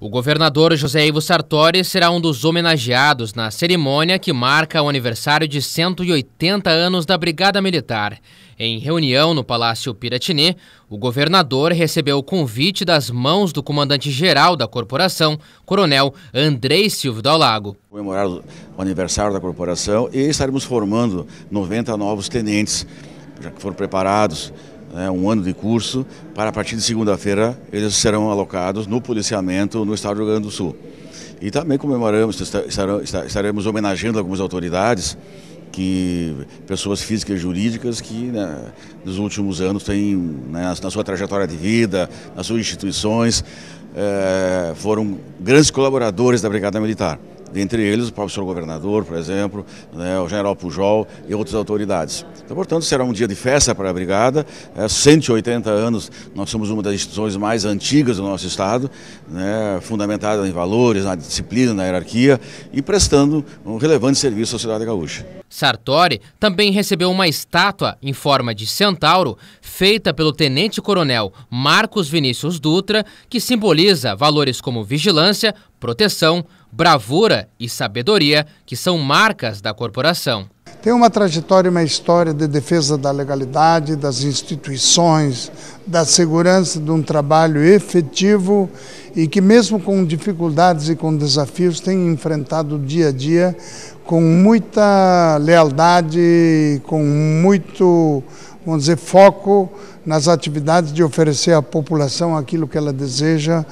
O governador José Ivo Sartori será um dos homenageados na cerimônia que marca o aniversário de 180 anos da Brigada Militar. Em reunião no Palácio Piratini, o governador recebeu o convite das mãos do comandante-geral da corporação, Coronel Andrei Silvio Dalago. Comemorar o aniversário da corporação e estaremos formando 90 novos tenentes, já que foram preparados né, um ano de curso, para a partir de segunda-feira eles serão alocados no policiamento no estado do Rio Grande do Sul. E também comemoramos, estaremos homenageando algumas autoridades, que pessoas físicas e jurídicas que né, nos últimos anos têm, né, na sua trajetória de vida, nas suas instituições, eh, foram grandes colaboradores da Brigada Militar dentre eles o professor governador, por exemplo, né, o general Pujol e outras autoridades. Então, portanto, será um dia de festa para a Brigada, é, 180 anos, nós somos uma das instituições mais antigas do nosso Estado, né, fundamentada em valores, na disciplina, na hierarquia e prestando um relevante serviço à sociedade gaúcha. Sartori também recebeu uma estátua em forma de centauro feita pelo tenente-coronel Marcos Vinícius Dutra, que simboliza valores como vigilância, proteção, bravura e sabedoria, que são marcas da corporação tem uma trajetória, uma história de defesa da legalidade, das instituições, da segurança de um trabalho efetivo e que mesmo com dificuldades e com desafios tem enfrentado dia a dia com muita lealdade, com muito, vamos dizer, foco nas atividades de oferecer à população aquilo que ela deseja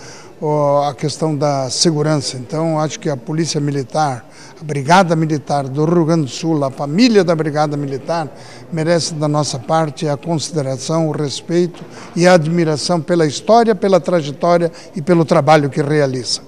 a questão da segurança. Então, acho que a Polícia Militar, a Brigada Militar do Rio Grande do Sul, a família da Brigada Militar, merece da nossa parte a consideração, o respeito e a admiração pela história, pela trajetória e pelo trabalho que realiza.